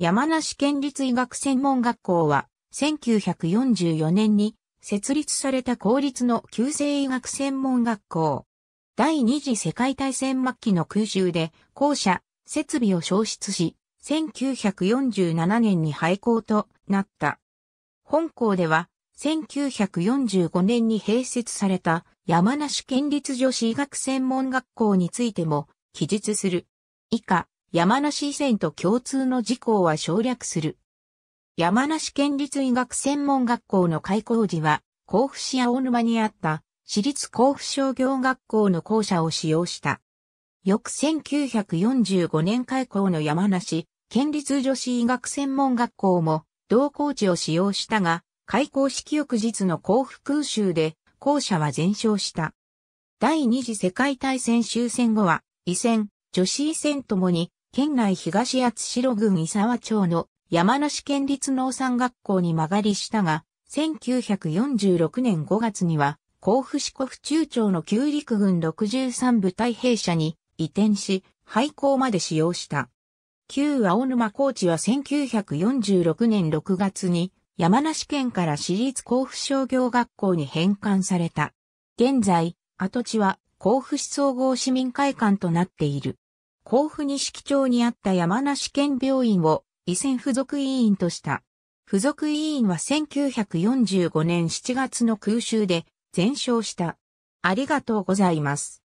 山梨県立医学専門学校は、1944年に設立された公立の旧制医学専門学校。第二次世界大戦末期の空襲で校舎、設備を消失し、1947年に廃校となった。本校では、1945年に併設された山梨県立女子医学専門学校についても記述する。以下、山梨医専と共通の事項は省略する。山梨県立医学専門学校の開校時は、甲府市青沼にあった私立甲府商業学校の校舎を使用した。翌1945年開校の山梨県立女子医学専門学校も同校地を使用したが、開校式翌日の甲府空襲で校舎は全焼した。第二次世界大戦終戦後は、医戦、女子医戦ともに県内東八代郡伊沢町の山梨県立農産学校に曲がりしたが、1946年5月には、甲府市甲府中町の旧陸軍63部隊兵舎に移転し、廃校まで使用した。旧青沼高地は1946年6月に山梨県から市立甲府商業学校に返還された。現在、跡地は甲府市総合市民会館となっている。甲府錦町にあった山梨県病院を医専付属委員とした。付属委員は1945年7月の空襲で全焼した。ありがとうございます。